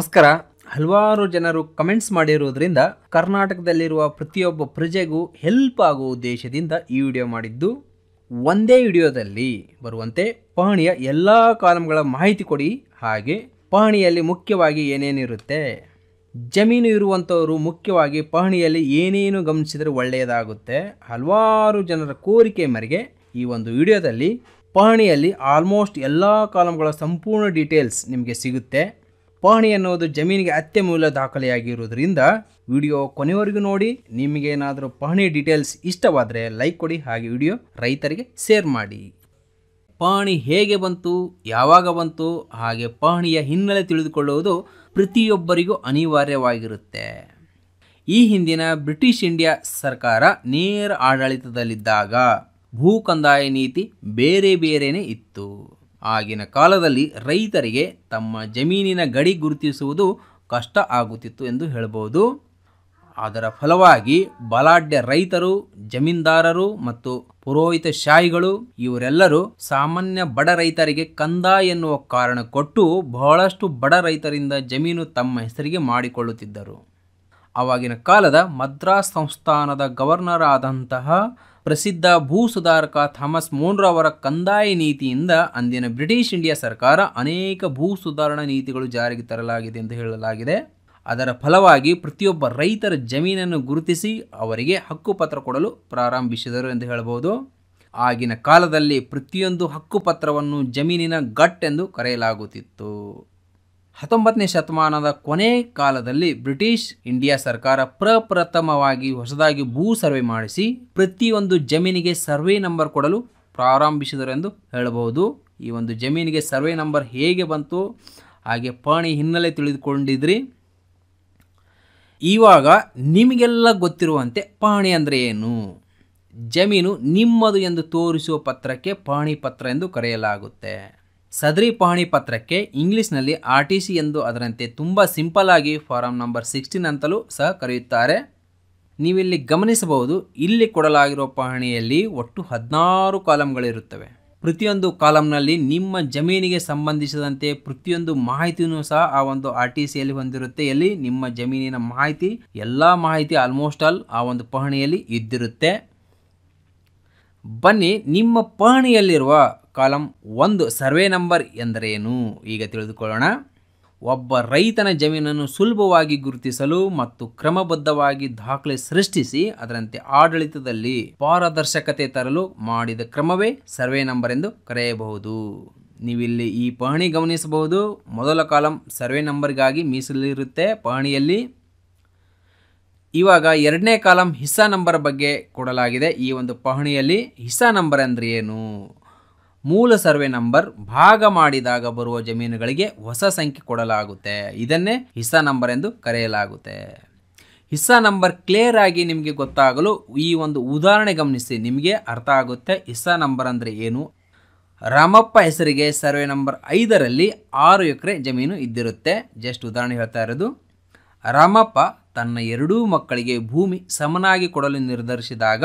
ನಮಸ್ಕಾರ ಹಲವಾರು ಜನರು ಕಮೆಂಟ್ಸ್ ಮಾಡಿರುವುದರಿಂದ ಕರ್ನಾಟಕದಲ್ಲಿರುವ ಪ್ರತಿಯೊಬ್ಬ ಪ್ರಜೆಗೂ ಹೆಲ್ಪ್ ಆಗುವ ಉದ್ದೇಶದಿಂದ ಈ ವಿಡಿಯೋ ಮಾಡಿದ್ದು ಒಂದೇ ವಿಡಿಯೋದಲ್ಲಿ ಬರುವಂತೆ ಪಹಣಿಯ ಎಲ್ಲ ಕಾಲಮ್ಗಳ ಮಾಹಿತಿ ಕೊಡಿ ಹಾಗೆ ಪಹಣಿಯಲ್ಲಿ ಮುಖ್ಯವಾಗಿ ಏನೇನಿರುತ್ತೆ ಜಮೀನು ಇರುವಂಥವರು ಮುಖ್ಯವಾಗಿ ಪಹಣಿಯಲ್ಲಿ ಏನೇನು ಗಮನಿಸಿದರೆ ಒಳ್ಳೆಯದಾಗುತ್ತೆ ಹಲವಾರು ಜನರ ಕೋರಿಕೆ ಮೇರೆಗೆ ಈ ಒಂದು ವಿಡಿಯೋದಲ್ಲಿ ಪಹಣಿಯಲ್ಲಿ ಆಲ್ಮೋಸ್ಟ್ ಎಲ್ಲ ಕಾಲಮ್ಗಳ ಸಂಪೂರ್ಣ ಡೀಟೇಲ್ಸ್ ನಿಮಗೆ ಸಿಗುತ್ತೆ ಪಹಣಿ ಅನ್ನೋದು ಜಮೀನಿಗೆ ಅತ್ಯಮೂಲ್ಯ ದಾಖಲೆಯಾಗಿರುವುದರಿಂದ ವಿಡಿಯೋ ಕೊನೆವರೆಗೂ ನೋಡಿ ನಿಮಗೇನಾದರೂ ಪಹಣಿ ಡೀಟೇಲ್ಸ್ ಇಷ್ಟವಾದರೆ ಲೈಕ್ ಕೊಡಿ ಹಾಗೆ ವಿಡಿಯೋ ರೈತರಿಗೆ ಶೇರ್ ಮಾಡಿ ಪಹಣಿ ಹೇಗೆ ಬಂತು ಯಾವಾಗ ಬಂತು ಹಾಗೆ ಪಹಣಿಯ ಹಿನ್ನೆಲೆ ತಿಳಿದುಕೊಳ್ಳುವುದು ಪ್ರತಿಯೊಬ್ಬರಿಗೂ ಅನಿವಾರ್ಯವಾಗಿರುತ್ತೆ ಈ ಹಿಂದಿನ ಬ್ರಿಟಿಷ್ ಇಂಡಿಯಾ ಸರ್ಕಾರ ನೇರ ಆಡಳಿತದಲ್ಲಿದ್ದಾಗ ಭೂ ಕಂದಾಯ ನೀತಿ ಬೇರೆ ಬೇರೆಯೇ ಇತ್ತು ಆಗಿನ ಕಾಲದಲ್ಲಿ ರೈತರಿಗೆ ತಮ್ಮ ಜಮೀನಿನ ಗಡಿ ಗುರುತಿಸುವುದು ಕಷ್ಟ ಆಗುತ್ತಿತ್ತು ಎಂದು ಹೇಳಬಹುದು ಅದರ ಫಲವಾಗಿ ಬಲಾಢ್ಯ ರೈತರು ಜಮೀನ್ದಾರರು ಮತ್ತು ಪುರೋಹಿತ ಶಾಹಿಗಳು ಇವರೆಲ್ಲರೂ ಸಾಮಾನ್ಯ ಬಡ ರೈತರಿಗೆ ಕಂದ ಎನ್ನುವ ಕಾರಣ ಕೊಟ್ಟು ಬಹಳಷ್ಟು ಬಡ ರೈತರಿಂದ ಜಮೀನು ತಮ್ಮ ಹೆಸರಿಗೆ ಮಾಡಿಕೊಳ್ಳುತ್ತಿದ್ದರು ಆವಾಗಿನ ಕಾಲದ ಮದ್ರಾಸ್ ಸಂಸ್ಥಾನದ ಗವರ್ನರ್ ಆದಂತಹ ಪ್ರಸಿದ್ಧ ಭೂ ಸುಧಾರಕ ಥಾಮಸ್ ಮೋನ್ರವರ ಕಂದಾಯ ನೀತಿಯಿಂದ ಅಂದಿನ ಬ್ರಿಟಿಷ್ ಇಂಡಿಯಾ ಸರ್ಕಾರ ಅನೇಕ ಭೂ ಸುಧಾರಣಾ ನೀತಿಗಳು ಜಾರಿಗೆ ತರಲಾಗಿದೆ ಎಂದು ಹೇಳಲಾಗಿದೆ ಅದರ ಫಲವಾಗಿ ಪ್ರತಿಯೊಬ್ಬ ರೈತರ ಜಮೀನನ್ನು ಗುರುತಿಸಿ ಅವರಿಗೆ ಹಕ್ಕುಪತ್ರ ಕೊಡಲು ಪ್ರಾರಂಭಿಸಿದರು ಎಂದು ಹೇಳಬಹುದು ಆಗಿನ ಕಾಲದಲ್ಲಿ ಪ್ರತಿಯೊಂದು ಹಕ್ಕುಪತ್ರವನ್ನು ಜಮೀನಿನ ಘಟ್ ಎಂದು ಕರೆಯಲಾಗುತ್ತಿತ್ತು ಹತ್ತೊಂಬತ್ತನೇ ಶತಮಾನದ ಕೊನೆ ಕಾಲದಲ್ಲಿ ಬ್ರಿಟಿಷ್ ಇಂಡಿಯಾ ಸರ್ಕಾರ ಪ್ರಪ್ರಥಮವಾಗಿ ಹೊಸದಾಗಿ ಭೂ ಸರ್ವೆ ಮಾಡಿಸಿ ಪ್ರತಿಯೊಂದು ಜಮೀನಿಗೆ ಸರ್ವೆ ನಂಬರ್ ಕೊಡಲು ಪ್ರಾರಂಭಿಸಿದರೆಂದು ಹೇಳಬಹುದು ಈ ಒಂದು ಜಮೀನಿಗೆ ಸರ್ವೆ ನಂಬರ್ ಹೇಗೆ ಬಂತು ಹಾಗೆ ಪಾಣಿ ಹಿನ್ನೆಲೆ ತಿಳಿದುಕೊಂಡಿದ್ರಿ ಇವಾಗ ನಿಮಗೆಲ್ಲ ಗೊತ್ತಿರುವಂತೆ ಪಹಣಿ ಅಂದರೆ ಏನು ಜಮೀನು ನಿಮ್ಮದು ಎಂದು ತೋರಿಸುವ ಪತ್ರಕ್ಕೆ ಪಹಣಿ ಪತ್ರ ಎಂದು ಕರೆಯಲಾಗುತ್ತೆ ಸದರಿ ಪಹಣಿ ಪತ್ರಕ್ಕೆ ಇಂಗ್ಲಿಷ್ನಲ್ಲಿ ಆರ್ ಟಿ ಸಿ ಎಂದು ಅದರಂತೆ ತುಂಬ ಸಿಂಪಲ್ ಆಗಿ ಫಾರಂ ನಂಬರ್ ಸಿಕ್ಸ್ಟೀನ್ ಅಂತಲೂ ಸಹ ಕರೆಯುತ್ತಾರೆ ನೀವಿಲ್ಲಿ ಗಮನಿಸಬಹುದು ಇಲ್ಲಿ ಕೊಡಲಾಗಿರುವ ಪಹಣಿಯಲ್ಲಿ ಒಟ್ಟು ಹದಿನಾರು ಕಾಲಮ್ಗಳಿರುತ್ತವೆ ಪ್ರತಿಯೊಂದು ಕಾಲಂನಲ್ಲಿ ನಿಮ್ಮ ಜಮೀನಿಗೆ ಸಂಬಂಧಿಸಿದಂತೆ ಪ್ರತಿಯೊಂದು ಮಾಹಿತಿಯೂ ಸಹ ಆ ಒಂದು ಆರ್ ಟಿ ಸಿಯಲ್ಲಿ ಹೊಂದಿರುತ್ತೆ ಇಲ್ಲಿ ನಿಮ್ಮ ಜಮೀನಿನ ಮಾಹಿತಿ ಎಲ್ಲ ಮಾಹಿತಿ ಆಲ್ಮೋಸ್ಟ್ ಆಲ್ ಆ ಒಂದು ಪಹಣಿಯಲ್ಲಿ ಇದ್ದಿರುತ್ತೆ ಬನ್ನಿ ನಿಮ್ಮ ಪಹಣಿಯಲ್ಲಿರುವ ಕಾಲಂ ಒಂದು ಸರ್ವೆ ನಂಬರ್ ಎಂದರೇನು ಈಗ ತಿಳಿದುಕೊಳ್ಳೋಣ ಒಬ್ಬ ರೈತನ ಜಮೀನನ್ನು ಸುಲಭವಾಗಿ ಗುರುತಿಸಲು ಮತ್ತು ಕ್ರಮಬದ್ಧವಾಗಿ ದಾಖಲೆ ಸೃಷ್ಟಿಸಿ ಅದರಂತೆ ಆಡಳಿತದಲ್ಲಿ ಪಾರದರ್ಶಕತೆ ತರಲು ಮಾಡಿದ ಕ್ರಮವೇ ಸರ್ವೆ ನಂಬರ್ ಎಂದು ಕರೆಯಬಹುದು ನೀವಿಲ್ಲಿ ಈ ಪಹಣಿ ಗಮನಿಸಬಹುದು ಮೊದಲ ಕಾಲಂ ಸರ್ವೆ ನಂಬರ್ಗಾಗಿ ಮೀಸಲಿರುತ್ತೆ ಪಹಣಿಯಲ್ಲಿ ಇವಾಗ ಎರಡನೇ ಕಾಲಂ ಹಿಸ್ಸಾ ನಂಬರ್ ಬಗ್ಗೆ ಕೊಡಲಾಗಿದೆ ಈ ಒಂದು ಪಹಣಿಯಲ್ಲಿ ಹಿಸ್ಸಾ ನಂಬರ್ ಅಂದರೆ ಏನು ಮೂಲ ಸರ್ವೆ ನಂಬರ್ ಭಾಗ ಮಾಡಿದಾಗ ಬರುವ ಜಮೀನುಗಳಿಗೆ ಹೊಸ ಸಂಖ್ಯೆ ಕೊಡಲಾಗುತ್ತೆ ಇದನ್ನೇ ಹಿಸ್ಸಾ ನಂಬರ್ ಎಂದು ಕರೆಯಲಾಗುತ್ತೆ ಹಿಸ್ಸಾ ನಂಬರ್ ಕ್ಲಿಯರ್ ಆಗಿ ನಿಮಗೆ ಗೊತ್ತಾಗಲು ಈ ಒಂದು ಉದಾಹರಣೆ ಗಮನಿಸಿ ನಿಮಗೆ ಅರ್ಥ ಆಗುತ್ತೆ ಹಿಸ್ಸಾ ನಂಬರ್ ಅಂದರೆ ಏನು ರಾಮಪ್ಪ ಹೆಸರಿಗೆ ಸರ್ವೆ ನಂಬರ್ ಐದರಲ್ಲಿ ಆರು ಎಕರೆ ಜಮೀನು ಇದ್ದಿರುತ್ತೆ ಜಸ್ಟ್ ಉದಾಹರಣೆ ಹೇಳ್ತಾ ಇರೋದು ರಾಮಪ್ಪ ತನ್ನ ಎರಡೂ ಮಕ್ಕಳಿಗೆ ಭೂಮಿ ಸಮನಾಗಿ ಕೊಡಲು ನಿರ್ಧರಿಸಿದಾಗ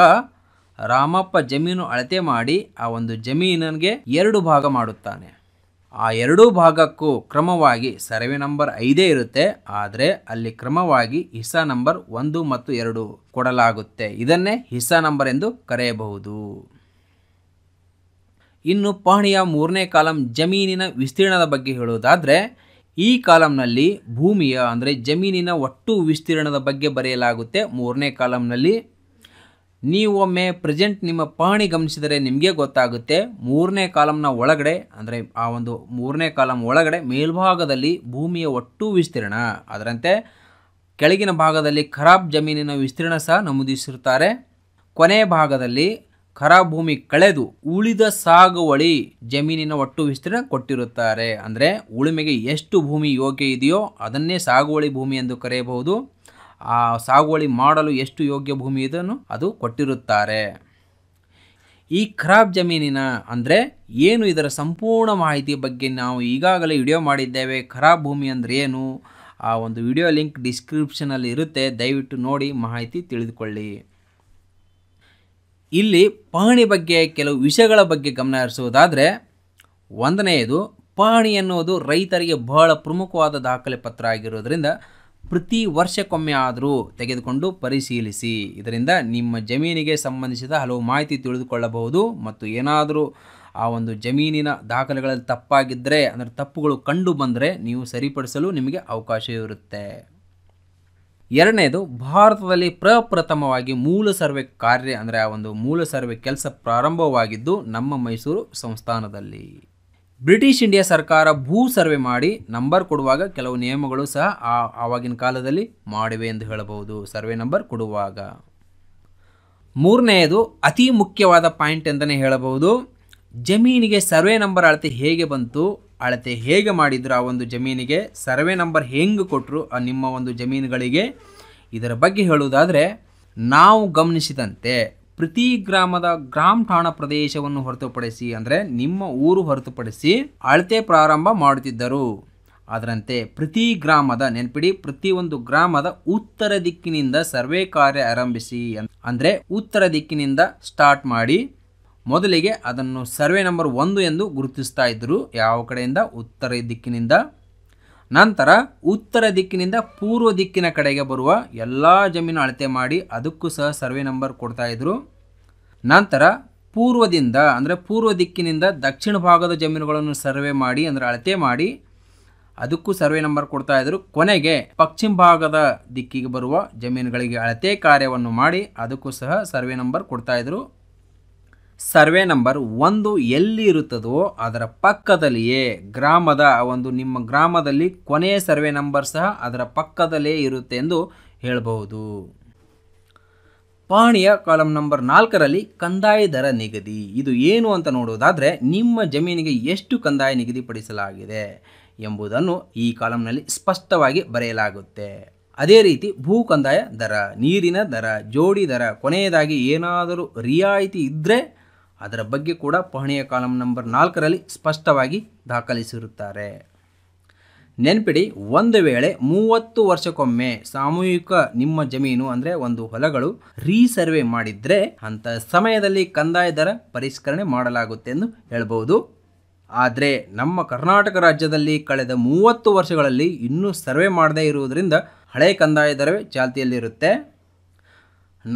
ರಾಮಪ್ಪ ಜಮೀನು ಅಳತೆ ಮಾಡಿ ಆ ಒಂದು ಜಮೀನಿಗೆ ಎರಡು ಭಾಗ ಮಾಡುತ್ತಾನೆ ಆ ಎರಡೂ ಭಾಗಕ್ಕೂ ಕ್ರಮವಾಗಿ ಸರ್ವೆ ನಂಬರ್ ಐದೇ ಇರುತ್ತೆ ಆದರೆ ಅಲ್ಲಿ ಕ್ರಮವಾಗಿ ಹಿಸ್ಸಾ ನಂಬರ್ ಒಂದು ಮತ್ತು ಎರಡು ಕೊಡಲಾಗುತ್ತೆ ಇದನ್ನೇ ಹಿಸ್ಸಾ ನಂಬರ್ ಎಂದು ಕರೆಯಬಹುದು ಇನ್ನು ಪಹಣಿಯ ಮೂರನೇ ಕಾಲಂ ಜಮೀನಿನ ವಿಸ್ತೀರ್ಣದ ಬಗ್ಗೆ ಹೇಳುವುದಾದರೆ ಈ ಕಾಲಂನಲ್ಲಿ ಭೂಮಿಯ ಅಂದರೆ ಜಮೀನಿನ ಒಟ್ಟು ವಿಸ್ತೀರ್ಣದ ಬಗ್ಗೆ ಬರೆಯಲಾಗುತ್ತೆ ಮೂರನೇ ಕಾಲಂನಲ್ಲಿ ನೀವು ಒಮ್ಮೆ ಪ್ರೆಸೆಂಟ್ ನಿಮ್ಮ ಪಹಣಿ ಗಮನಿಸಿದರೆ ನಿಮಗೆ ಗೊತ್ತಾಗುತ್ತೆ ಮೂರನೇ ಕಾಲಂನ ಒಳಗಡೆ ಅಂದರೆ ಆ ಒಂದು ಮೂರನೇ ಕಾಲಂ ಒಳಗಡೆ ಮೇಲ್ಭಾಗದಲ್ಲಿ ಭೂಮಿಯ ಒಟ್ಟು ವಿಸ್ತೀರ್ಣ ಅದರಂತೆ ಕೆಳಗಿನ ಭಾಗದಲ್ಲಿ ಖರಾಬ್ ಜಮೀನಿನ ವಿಸ್ತೀರ್ಣ ಸಹ ನಮೂದಿಸಿರುತ್ತಾರೆ ಕೊನೆಯ ಭಾಗದಲ್ಲಿ ಖರಾಬ್ ಭೂಮಿ ಕಳೆದು ಉಳಿದ ಸಾಗುವಳಿ ಜಮೀನಿನ ಒಟ್ಟು ವಿಸ್ತೀರ್ಣ ಕೊಟ್ಟಿರುತ್ತಾರೆ ಅಂದರೆ ಉಳುಮೆಗೆ ಎಷ್ಟು ಭೂಮಿ ಯೋಗ್ಯ ಇದೆಯೋ ಅದನ್ನೇ ಸಾಗುವಳಿ ಭೂಮಿ ಎಂದು ಕರೆಯಬಹುದು ಆ ಸಾಗುವಳಿ ಮಾಡಲು ಎಷ್ಟು ಯೋಗ್ಯ ಭೂಮಿ ಇದನ್ನು ಅದು ಕೊಟ್ಟಿರುತ್ತಾರೆ ಈ ಖರಾಬ್ ಜಮೀನಿನ ಅಂದರೆ ಏನು ಇದರ ಸಂಪೂರ್ಣ ಮಾಹಿತಿ ಬಗ್ಗೆ ನಾವು ಈಗಾಗಲೇ ವಿಡಿಯೋ ಮಾಡಿದ್ದೇವೆ ಖರಾಬ್ ಭೂಮಿ ಅಂದರೆ ಏನು ಆ ಒಂದು ವಿಡಿಯೋ ಲಿಂಕ್ ಡಿಸ್ಕ್ರಿಪ್ಷನಲ್ಲಿ ಇರುತ್ತೆ ದಯವಿಟ್ಟು ನೋಡಿ ಮಾಹಿತಿ ತಿಳಿದುಕೊಳ್ಳಿ ಇಲ್ಲಿ ಪಹಣಿ ಬಗ್ಗೆ ಕೆಲವು ವಿಷಯಗಳ ಬಗ್ಗೆ ಗಮನ ಹರಿಸುವುದಾದರೆ ಒಂದನೆಯದು ಪಹಣಿ ಎನ್ನುವುದು ರೈತರಿಗೆ ಬಹಳ ಪ್ರಮುಖವಾದ ದಾಖಲೆ ಪತ್ರ ಆಗಿರೋದರಿಂದ ಪ್ರತಿ ವರ್ಷಕ್ಕೊಮ್ಮೆ ಆದರೂ ತೆಗೆದುಕೊಂಡು ಪರಿಶೀಲಿಸಿ ಇದರಿಂದ ನಿಮ್ಮ ಜಮೀನಿಗೆ ಸಂಬಂಧಿಸಿದ ಹಲವು ಮಾಹಿತಿ ತಿಳಿದುಕೊಳ್ಳಬಹುದು ಮತ್ತು ಏನಾದರೂ ಆ ಒಂದು ಜಮೀನಿನ ದಾಖಲೆಗಳಲ್ಲಿ ತಪ್ಪಾಗಿದ್ದರೆ ಅಂದರೆ ತಪ್ಪುಗಳು ಕಂಡು ಬಂದರೆ ನೀವು ಸರಿಪಡಿಸಲು ನಿಮಗೆ ಅವಕಾಶ ಇರುತ್ತೆ ಎರಡನೇದು ಭಾರತದಲ್ಲಿ ಪ್ರಪ್ರಥಮವಾಗಿ ಮೂಲ ಸರ್ವೆ ಕಾರ್ಯ ಅಂದರೆ ಆ ಒಂದು ಮೂಲ ಸರ್ವೆ ಕೆಲಸ ಪ್ರಾರಂಭವಾಗಿದ್ದು ನಮ್ಮ ಮೈಸೂರು ಸಂಸ್ಥಾನದಲ್ಲಿ ಬ್ರಿಟಿಷ್ ಇಂಡಿಯಾ ಸರ್ಕಾರ ಭೂ ಸರ್ವೆ ಮಾಡಿ ನಂಬರ್ ಕೊಡುವಾಗ ಕೆಲವು ನಿಯಮಗಳು ಸಹ ಆ ಆವಾಗಿನ ಕಾಲದಲ್ಲಿ ಮಾಡಿವೆ ಎಂದು ಹೇಳಬಹುದು ಸರ್ವೆ ನಂಬರ್ ಕೊಡುವಾಗ ಮೂರನೆಯದು ಅತಿ ಮುಖ್ಯವಾದ ಪಾಯಿಂಟ್ ಅಂತಲೇ ಹೇಳಬಹುದು ಜಮೀನಿಗೆ ಸರ್ವೆ ನಂಬರ್ ಅಳತೆ ಹೇಗೆ ಬಂತು ಅಳತೆ ಹೇಗೆ ಮಾಡಿದ್ರು ಆ ಒಂದು ಜಮೀನಿಗೆ ಸರ್ವೆ ನಂಬರ್ ಹೆಂಗೆ ಕೊಟ್ಟರು ಆ ನಿಮ್ಮ ಒಂದು ಜಮೀನುಗಳಿಗೆ ಇದರ ಬಗ್ಗೆ ಹೇಳುವುದಾದರೆ ನಾವು ಗಮನಿಸಿದಂತೆ ಪ್ರತಿ ಗ್ರಾಮದ ಗ್ರಾಮ ಠಾಣ ಪ್ರದೇಶವನ್ನು ಹೊರತುಪಡಿಸಿ ಅಂದರೆ ನಿಮ್ಮ ಊರು ಹೊರತುಪಡಿಸಿ ಅಳತೆ ಪ್ರಾರಂಭ ಮಾಡುತ್ತಿದ್ದರು ಅದರಂತೆ ಪ್ರತಿ ಗ್ರಾಮದ ನೆನಪಿಡಿ ಪ್ರತಿಯೊಂದು ಗ್ರಾಮದ ಉತ್ತರ ದಿಕ್ಕಿನಿಂದ ಸರ್ವೆ ಕಾರ್ಯ ಆರಂಭಿಸಿ ಅಂದರೆ ಉತ್ತರ ದಿಕ್ಕಿನಿಂದ ಸ್ಟಾರ್ಟ್ ಮಾಡಿ ಮೊದಲಿಗೆ ಅದನ್ನು ಸರ್ವೆ ನಂಬರ್ ಒಂದು ಎಂದು ಗುರುತಿಸ್ತಾ ಇದ್ದರು ಯಾವ ಕಡೆಯಿಂದ ಉತ್ತರ ದಿಕ್ಕಿನಿಂದ ನಂತರ ಉತ್ತರ ದಿಕ್ಕಿನಿಂದ ಪೂರ್ವ ದಿಕ್ಕಿನ ಕಡೆಗೆ ಬರುವ ಎಲ್ಲ ಜಮೀನು ಅಳತೆ ಮಾಡಿ ಅದಕ್ಕೂ ಸಹ ಸರ್ವೆ ನಂಬರ್ ಕೊಡ್ತಾಯಿದ್ರು ನಂತರ ಪೂರ್ವದಿಂದ ಅಂದರೆ ಪೂರ್ವ ದಿಕ್ಕಿನಿಂದ ದಕ್ಷಿಣ ಭಾಗದ ಜಮೀನುಗಳನ್ನು ಸರ್ವೆ ಮಾಡಿ ಅಂದರೆ ಅಳತೆ ಮಾಡಿ ಅದಕ್ಕೂ ಸರ್ವೆ ನಂಬರ್ ಕೊಡ್ತಾಯಿದ್ರು ಕೊನೆಗೆ ಪಶ್ಚಿಮ ಭಾಗದ ದಿಕ್ಕಿಗೆ ಬರುವ ಜಮೀನುಗಳಿಗೆ ಅಳತೆ ಕಾರ್ಯವನ್ನು ಮಾಡಿ ಅದಕ್ಕೂ ಸಹ ಸರ್ವೆ ನಂಬರ್ ಕೊಡ್ತಾಯಿದ್ರು ಸರ್ವೆ ನಂಬರ್ ಒಂದು ಎಲ್ಲಿ ಇರುತ್ತದೋ ಅದರ ಪಕ್ಕದಲ್ಲಿಯೇ ಗ್ರಾಮದ ಒಂದು ನಿಮ್ಮ ಗ್ರಾಮದಲ್ಲಿ ಕೊನೆಯ ಸರ್ವೆ ನಂಬರ್ ಸಹ ಅದರ ಪಕ್ಕದಲ್ಲೇ ಇರುತ್ತೆ ಎಂದು ಹೇಳಬಹುದು ಪಾಣಿಯ ಕಾಲಂ ನಂಬರ್ ನಾಲ್ಕರಲ್ಲಿ ಕಂದಾಯ ದರ ನಿಗದಿ ಇದು ಏನು ಅಂತ ನೋಡುವುದಾದರೆ ನಿಮ್ಮ ಜಮೀನಿಗೆ ಎಷ್ಟು ಕಂದಾಯ ನಿಗದಿಪಡಿಸಲಾಗಿದೆ ಎಂಬುದನ್ನು ಈ ಕಾಲಂನಲ್ಲಿ ಸ್ಪಷ್ಟವಾಗಿ ಬರೆಯಲಾಗುತ್ತೆ ಅದೇ ರೀತಿ ಭೂ ಕಂದಾಯ ದರ ನೀರಿನ ದರ ಜೋಡಿ ದರ ಕೊನೆಯದಾಗಿ ಏನಾದರೂ ರಿಯಾಯಿತಿ ಇದ್ದರೆ ಅದರ ಬಗ್ಗೆ ಕೂಡ ಪಹಣಿಯ ಕಾಲಂ ನಂಬರ್ ನಾಲ್ಕರಲ್ಲಿ ಸ್ಪಷ್ಟವಾಗಿ ದಾಖಲಿಸಿರುತ್ತಾರೆ ನೆನ್ಪಿಡಿ ಒಂದು ವೇಳೆ ಮೂವತ್ತು ವರ್ಷಕ್ಕೊಮ್ಮೆ ಸಾಮೂಹಿಕ ನಿಮ್ಮ ಜಮೀನು ಅಂದರೆ ಒಂದು ಹೊಲಗಳು ರೀಸರ್ವೆ ಮಾಡಿದರೆ ಅಂಥ ಸಮಯದಲ್ಲಿ ಕಂದಾಯ ದರ ಪರಿಷ್ಕರಣೆ ಮಾಡಲಾಗುತ್ತೆ ಎಂದು ಹೇಳಬಹುದು ಆದರೆ ನಮ್ಮ ಕರ್ನಾಟಕ ರಾಜ್ಯದಲ್ಲಿ ಕಳೆದ ಮೂವತ್ತು ವರ್ಷಗಳಲ್ಲಿ ಇನ್ನೂ ಸರ್ವೆ ಮಾಡದೇ ಇರುವುದರಿಂದ ಹಳೆ ಕಂದಾಯ ದರವೇ ಚಾಲ್ತಿಯಲ್ಲಿರುತ್ತೆ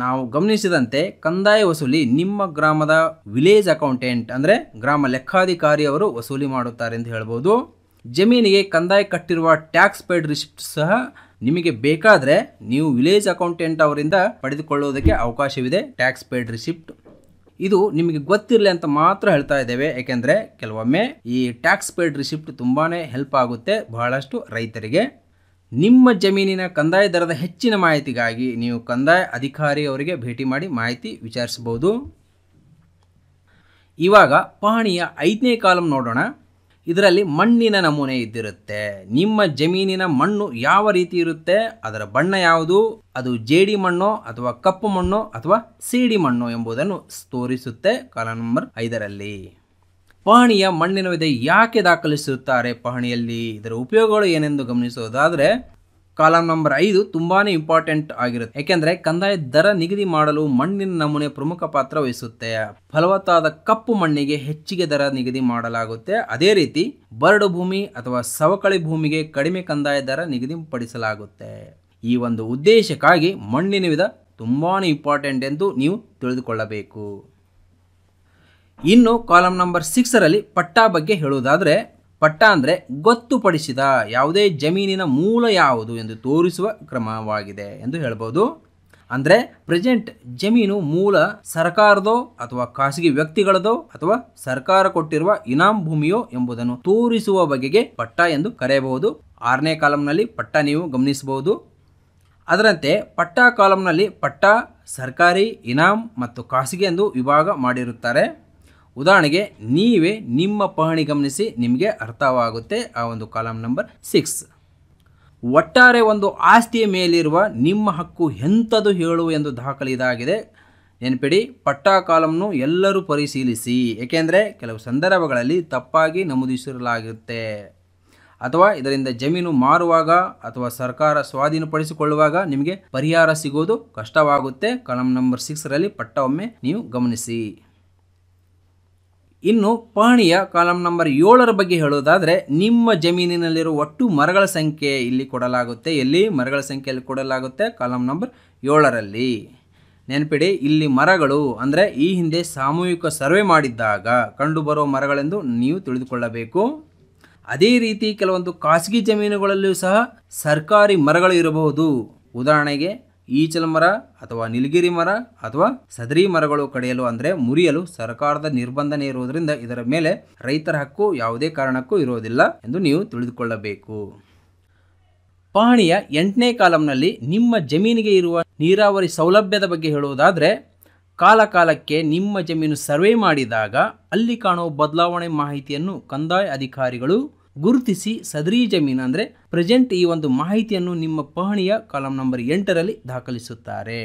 ನಾವು ಗಮನಿಸಿದಂತೆ ಕಂದಾಯ ವಸೂಲಿ ನಿಮ್ಮ ಗ್ರಾಮದ ವಿಲೇಜ್ ಅಕೌಂಟೆಂಟ್ ಅಂದರೆ ಗ್ರಾಮ ಲೆಕ್ಕಾಧಿಕಾರಿ ಅವರು ವಸೂಲಿ ಮಾಡುತ್ತಾರೆ ಎಂದು ಹೇಳ್ಬೋದು ಜಮೀನಿಗೆ ಕಂದಾಯ ಕಟ್ಟಿರುವ ಟ್ಯಾಕ್ಸ್ ಪೇಡ್ ರಿಸಿಪ್ಟ್ ಸಹ ನಿಮಗೆ ಬೇಕಾದರೆ ನೀವು ವಿಲೇಜ್ ಅಕೌಂಟೆಂಟ್ ಅವರಿಂದ ಪಡೆದುಕೊಳ್ಳುವುದಕ್ಕೆ ಅವಕಾಶವಿದೆ ಟ್ಯಾಕ್ಸ್ ಪೇಡ್ ರಿಸಿಪ್ಟ್ ಇದು ನಿಮಗೆ ಗೊತ್ತಿರಲಿ ಅಂತ ಮಾತ್ರ ಹೇಳ್ತಾ ಇದ್ದೇವೆ ಯಾಕೆಂದರೆ ಕೆಲವೊಮ್ಮೆ ಈ ಟ್ಯಾಕ್ಸ್ ಪೇಡ್ ರಿಸಿಪ್ಟ್ ತುಂಬಾ ಹೆಲ್ಪ್ ಆಗುತ್ತೆ ಬಹಳಷ್ಟು ರೈತರಿಗೆ ನಿಮ್ಮ ಜಮೀನಿನ ಕಂದಾಯ ದರದ ಹೆಚ್ಚಿನ ಮಾಹಿತಿಗಾಗಿ ನೀವು ಕಂದಾಯ ಅಧಿಕಾರಿಯವರಿಗೆ ಭೇಟಿ ಮಾಡಿ ಮಾಹಿತಿ ವಿಚಾರಿಸಬಹುದು ಇವಾಗ ಪಹಣಿಯ ಐದನೇ ಕಾಲಂ ನೋಡೋಣ ಇದರಲ್ಲಿ ಮಣ್ಣಿನ ನಮೂನೆ ಇದ್ದಿರುತ್ತೆ ನಿಮ್ಮ ಜಮೀನಿನ ಮಣ್ಣು ಯಾವ ರೀತಿ ಇರುತ್ತೆ ಅದರ ಬಣ್ಣ ಯಾವುದು ಅದು ಜೇಡಿ ಮಣ್ಣು ಅಥವಾ ಕಪ್ಪು ಮಣ್ಣು ಅಥವಾ ಸಿಡಿ ಮಣ್ಣು ಎಂಬುದನ್ನು ತೋರಿಸುತ್ತೆ ಕಾಲಂ ನಂಬರ್ ಐದರಲ್ಲಿ ಪಹಣಿಯ ಮಣ್ಣಿನ ವಿಧ ಯಾಕೆ ದಾಖಲಿಸುತ್ತಾರೆ ಪಹಣಿಯಲ್ಲಿ ಇದರ ಉಪಯೋಗಗಳು ಏನೆಂದು ಗಮನಿಸೋದಾದರೆ ಕಾಲಂ ನಂಬರ್ ಐದು ತುಂಬಾನೇ ಇಂಪಾರ್ಟೆಂಟ್ ಆಗಿರುತ್ತೆ ಯಾಕೆಂದ್ರೆ ಕಂದಾಯ ದರ ನಿಗದಿ ಮಾಡಲು ಮಣ್ಣಿನ ನಮೂನೆ ಪ್ರಮುಖ ಪಾತ್ರ ವಹಿಸುತ್ತೆ ಫಲವತ್ತಾದ ಕಪ್ಪು ಮಣ್ಣಿಗೆ ಹೆಚ್ಚಿಗೆ ದರ ನಿಗದಿ ಮಾಡಲಾಗುತ್ತೆ ಅದೇ ರೀತಿ ಬರಡು ಭೂಮಿ ಅಥವಾ ಸವಕಳಿ ಭೂಮಿಗೆ ಕಡಿಮೆ ಕಂದಾಯ ದರ ನಿಗದಿಪಡಿಸಲಾಗುತ್ತೆ ಈ ಒಂದು ಉದ್ದೇಶಕ್ಕಾಗಿ ಮಣ್ಣಿನ ವಿಧ ತುಂಬಾ ಇಂಪಾರ್ಟೆಂಟ್ ಎಂದು ನೀವು ತಿಳಿದುಕೊಳ್ಳಬೇಕು ಇನ್ನು ಕಾಲಮ್ ನಂಬರ್ ಸಿಕ್ಸರಲ್ಲಿ ಪಟ್ಟಾ ಬಗ್ಗೆ ಹೇಳುವುದಾದರೆ ಪಟ್ಟ ಅಂದರೆ ಗೊತ್ತುಪಡಿಸಿದ ಯಾವುದೇ ಜಮೀನಿನ ಮೂಲ ಯಾವುದು ಎಂದು ತೋರಿಸುವ ಕ್ರಮವಾಗಿದೆ ಎಂದು ಹೇಳ್ಬೋದು ಅಂದರೆ ಪ್ರೆಸೆಂಟ್ ಜಮೀನು ಮೂಲ ಸರ್ಕಾರದೋ ಅಥವಾ ಖಾಸಗಿ ವ್ಯಕ್ತಿಗಳದೋ ಅಥವಾ ಸರ್ಕಾರ ಕೊಟ್ಟಿರುವ ಇನಾಮ್ ಭೂಮಿಯೋ ಎಂಬುದನ್ನು ತೋರಿಸುವ ಬಗೆಗೆ ಪಟ್ಟ ಎಂದು ಕರೆಯಬಹುದು ಆರನೇ ಕಾಲಂನಲ್ಲಿ ಪಟ್ಟ ನೀವು ಗಮನಿಸಬಹುದು ಅದರಂತೆ ಪಟ್ಟ ಕಾಲಂನಲ್ಲಿ ಪಟ್ಟ ಸರ್ಕಾರಿ ಇನಾಮ್ ಮತ್ತು ಖಾಸಗಿ ಎಂದು ವಿಭಾಗ ಮಾಡಿರುತ್ತಾರೆ ಉದಾಹರಣೆಗೆ ನೀವೇ ನಿಮ್ಮ ಪಹಣಿ ಗಮನಿಸಿ ನಿಮಗೆ ಅರ್ಥವಾಗುತ್ತೆ ಆ ಒಂದು ಕಾಲಂ ನಂಬರ್ ಸಿಕ್ಸ್ ಒಟ್ಟಾರೆ ಒಂದು ಆಸ್ತಿಯ ಮೇಲಿರುವ ನಿಮ್ಮ ಹಕ್ಕು ಎಂಥದ್ದು ಹೇಳು ಎಂದು ದಾಖಲೆ ಇದಾಗಿದೆ ನೆನಪಿಡಿ ಪಟ್ಟ ಕಾಲಮ್ನು ಎಲ್ಲರೂ ಪರಿಶೀಲಿಸಿ ಏಕೆಂದರೆ ಕೆಲವು ಸಂದರ್ಭಗಳಲ್ಲಿ ತಪ್ಪಾಗಿ ನಮೂದಿಸಿರಲಾಗುತ್ತೆ ಅಥವಾ ಇದರಿಂದ ಜಮೀನು ಮಾರುವಾಗ ಅಥವಾ ಸರ್ಕಾರ ಸ್ವಾಧೀನಪಡಿಸಿಕೊಳ್ಳುವಾಗ ನಿಮಗೆ ಪರಿಹಾರ ಸಿಗೋದು ಕಷ್ಟವಾಗುತ್ತೆ ಕಾಲಂ ನಂಬರ್ ಸಿಕ್ಸರಲ್ಲಿ ಪಟ್ಟ ಒಮ್ಮೆ ನೀವು ಗಮನಿಸಿ ಇನ್ನು ಪಾಣಿಯ ಕಾಲಂ ನಂಬರ್ ಏಳರ ಬಗ್ಗೆ ಹೇಳೋದಾದರೆ ನಿಮ್ಮ ಜಮೀನಿನಲ್ಲಿರುವ ಒಟ್ಟು ಮರಗಳ ಸಂಖ್ಯೆ ಇಲ್ಲಿ ಕೊಡಲಾಗುತ್ತೆ ಎಲ್ಲಿ ಮರಗಳ ಸಂಖ್ಯೆಯಲ್ಲಿ ಕೊಡಲಾಗುತ್ತೆ ಕಾಲಂ ನಂಬರ್ ಏಳರಲ್ಲಿ ನೆನಪಿಡಿ ಇಲ್ಲಿ ಮರಗಳು ಅಂದರೆ ಈ ಹಿಂದೆ ಸಾಮೂಹಿಕ ಸರ್ವೆ ಮಾಡಿದ್ದಾಗ ಕಂಡುಬರುವ ಮರಗಳೆಂದು ನೀವು ತಿಳಿದುಕೊಳ್ಳಬೇಕು ಅದೇ ರೀತಿ ಕೆಲವೊಂದು ಖಾಸಗಿ ಜಮೀನುಗಳಲ್ಲೂ ಸಹ ಸರ್ಕಾರಿ ಮರಗಳು ಇರಬಹುದು ಉದಾಹರಣೆಗೆ ಈಚಲ ಮರ ಅಥವಾ ನೀಲಗಿರಿ ಮರ ಅಥವಾ ಸದರಿ ಮರಗಳು ಕಡೆಯಲು ಅಂದರೆ ಮುರಿಯಲು ಸರ್ಕಾರದ ನಿರ್ಬಂಧನೆ ಇರುವುದರಿಂದ ಇದರ ಮೇಲೆ ರೈತರ ಹಕ್ಕು ಯಾವುದೇ ಕಾರಣಕ್ಕೂ ಇರೋದಿಲ್ಲ ಎಂದು ನೀವು ತಿಳಿದುಕೊಳ್ಳಬೇಕು ಪಹಣಿಯ ಎಂಟನೇ ಕಾಲಂನಲ್ಲಿ ನಿಮ್ಮ ಜಮೀನಿಗೆ ಇರುವ ನೀರಾವರಿ ಸೌಲಭ್ಯದ ಬಗ್ಗೆ ಹೇಳುವುದಾದರೆ ಕಾಲಕಾಲಕ್ಕೆ ನಿಮ್ಮ ಜಮೀನು ಸರ್ವೆ ಮಾಡಿದಾಗ ಅಲ್ಲಿ ಕಾಣುವ ಬದಲಾವಣೆ ಮಾಹಿತಿಯನ್ನು ಕಂದಾಯ ಅಧಿಕಾರಿಗಳು ಗುರುತಿಸಿ ಸದರಿ ಜಮೀನು ಅಂದರೆ ಪ್ರೆಸೆಂಟ್ ಈ ಒಂದು ಮಾಹಿತಿಯನ್ನು ನಿಮ್ಮ ಪಹಣಿಯ ಕಾಲಂ ನಂಬರ್ ಎಂಟರಲ್ಲಿ ದಾಖಲಿಸುತ್ತಾರೆ